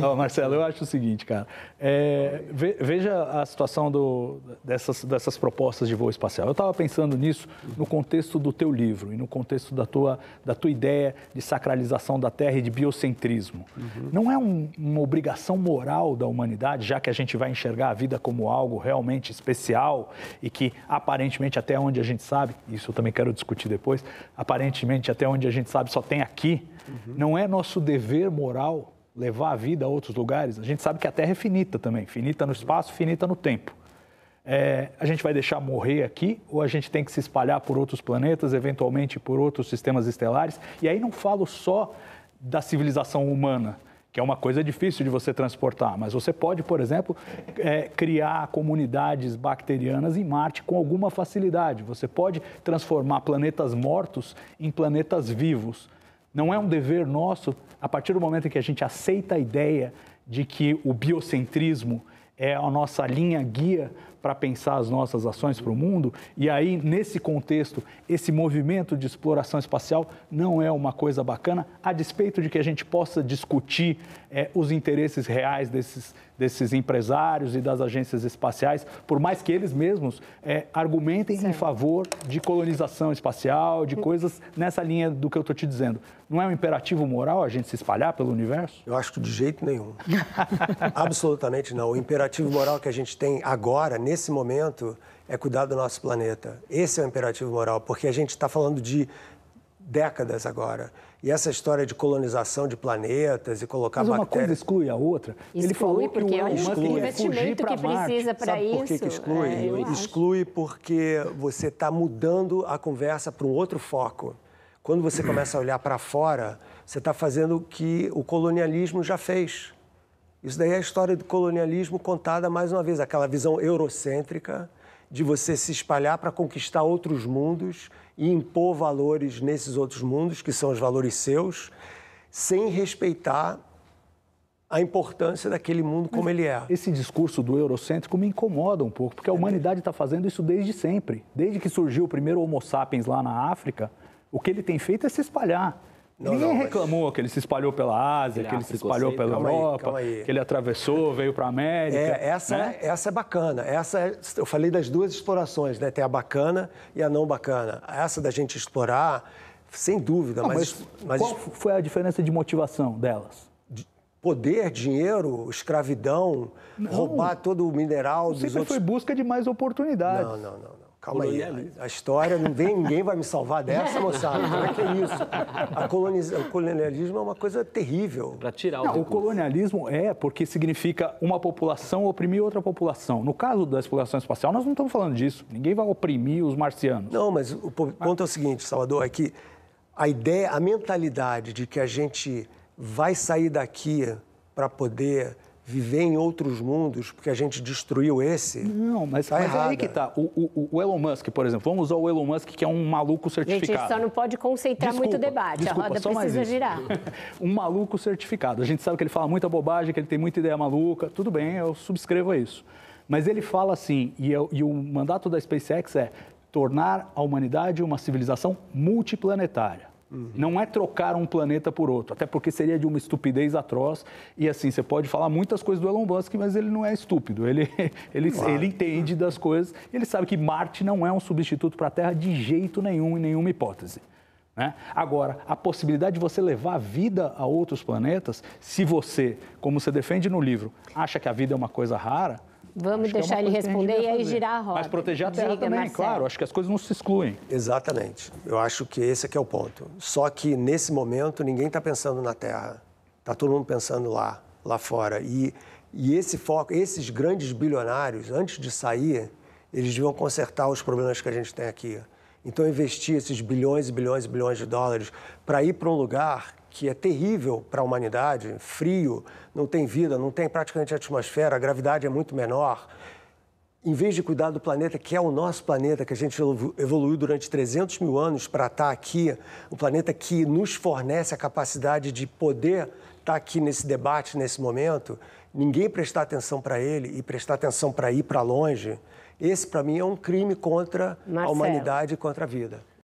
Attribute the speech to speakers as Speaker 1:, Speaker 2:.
Speaker 1: Sim. Marcelo, eu acho o seguinte, cara. É, veja a situação do, dessas, dessas propostas de voo espacial. Eu estava pensando nisso no contexto do teu livro e no contexto da tua, da tua ideia de sacralização da Terra e de biocentrismo. Uhum. Não é um, uma obrigação moral da humanidade, já que a gente vai enxergar a vida como algo realmente especial e que aparentemente até onde a gente sabe, isso eu também quero discutir depois, aparentemente até onde a gente sabe só tem aqui. Uhum. Não é nosso dever moral levar a vida a outros lugares, a gente sabe que a Terra é finita também, finita no espaço, finita no tempo. É, a gente vai deixar morrer aqui ou a gente tem que se espalhar por outros planetas, eventualmente por outros sistemas estelares? E aí não falo só da civilização humana, que é uma coisa difícil de você transportar, mas você pode, por exemplo, é, criar comunidades bacterianas em Marte com alguma facilidade. Você pode transformar planetas mortos em planetas vivos. Não é um dever nosso, a partir do momento em que a gente aceita a ideia de que o biocentrismo é a nossa linha guia para pensar as nossas ações para o mundo. E aí, nesse contexto, esse movimento de exploração espacial não é uma coisa bacana, a despeito de que a gente possa discutir é, os interesses reais desses, desses empresários e das agências espaciais, por mais que eles mesmos é, argumentem Sim. em favor de colonização espacial, de coisas nessa linha do que eu estou te dizendo. Não é um imperativo moral a gente se espalhar pelo universo? Eu acho que de jeito
Speaker 2: nenhum. Absolutamente não. O imperativo imperativo moral que a gente tem agora, nesse momento, é cuidar do nosso planeta. Esse é o imperativo moral, porque a gente está falando de décadas agora. E essa história de colonização de planetas e colocar Mas uma bactérias... coisa exclui a outra. Exclui, Ele falou porque que é um investimento que precisa para isso. Por que, que exclui? É, exclui acho. porque você está mudando a conversa para um outro foco. Quando você começa a olhar para fora, você está fazendo o que o colonialismo já fez. Isso daí é a história do colonialismo contada mais uma vez, aquela visão eurocêntrica de você se espalhar para conquistar outros mundos e impor valores nesses outros mundos, que são os valores seus, sem respeitar a importância daquele mundo como
Speaker 1: Mas ele é. Esse discurso do eurocêntrico me incomoda um pouco, porque a é. humanidade está fazendo isso desde sempre. Desde que surgiu o primeiro Homo sapiens lá na África, o que ele tem feito é se espalhar. Não, Ninguém não, reclamou mas... que ele se espalhou pela Ásia, que ele ah, se espalhou é, pela calma Europa, aí, aí. que ele atravessou, veio para a América. É, essa, né?
Speaker 2: essa é bacana. Essa é, eu falei das duas explorações, né? Tem a bacana e a não bacana. Essa da gente explorar, sem dúvida, não, mas, mas, mas, Qual foi a diferença de motivação delas? Poder, dinheiro, escravidão, roubar todo o mineral dos outros. foi busca de mais oportunidades. não, não. não. Calma aí, a, a, história, não vem, ninguém vai me salvar dessa, moçada. Como é que é isso? o colonialismo é uma coisa terrível. Para tirar o. Não, o colonialismo
Speaker 1: é porque significa uma população oprimir outra população. No caso da exploração espacial, nós não
Speaker 2: estamos falando disso. Ninguém vai oprimir os marcianos. Não, mas o ponto é o seguinte, Salvador, é que a ideia, a mentalidade de que a gente vai sair daqui para poder viver em outros mundos porque a gente destruiu esse. Não, mas, tá mas é aí que
Speaker 1: tá. O, o, o, Elon Musk, por exemplo, vamos usar o Elon Musk, que é um maluco certificado. Gente, a gente só não pode concentrar desculpa, muito debate, desculpa, a roda precisa girar. um maluco certificado. A gente sabe que ele fala muita bobagem, que ele tem muita ideia maluca, tudo bem, eu subscrevo a isso. Mas ele fala assim, e, eu, é e o mandato da SpaceX é tornar a humanidade uma civilização multiplanetária. Uhum. Não é trocar um planeta por outro, até porque seria de uma estupidez atroz. E assim, você pode falar muitas coisas do Elon Musk, mas ele não é estúpido. Ele, ele, claro. ele entende das coisas, ele sabe que Marte não é um substituto para a Terra de jeito nenhum, em nenhuma hipótese. Né? Agora, a possibilidade de você levar a vida a outros planetas, se você, como você defende no livro, acha que a vida é uma coisa rara,
Speaker 2: Vamos acho é deixar é ele responder e aí girar a roda. Mas proteger a terra Diga, também, Marcelo. claro. Acho que as coisas não se excluem. Exatamente. Eu acho que esse é é o ponto. Só que, nesse momento, ninguém está pensando na terra. Está todo mundo pensando lá, lá fora. E, e esse foco, esses grandes bilionários, antes de sair, eles deviam consertar os problemas que a gente tem aqui. Então, investir esses bilhões e bilhões e bilhões de dólares para ir para um lugar que é terrível para a humanidade, frio, não tem vida, não tem praticamente atmosfera, a gravidade é muito menor. Em vez de cuidar do planeta, que é o nosso planeta, que a gente evoluiu durante 300 mil anos para estar tá aqui, um planeta que nos fornece a capacidade de poder estar tá aqui nesse debate, nesse momento, ninguém prestar atenção para ele e prestar atenção para ir para longe, esse, para mim, é um crime contra Marcelo. a humanidade e contra a vida.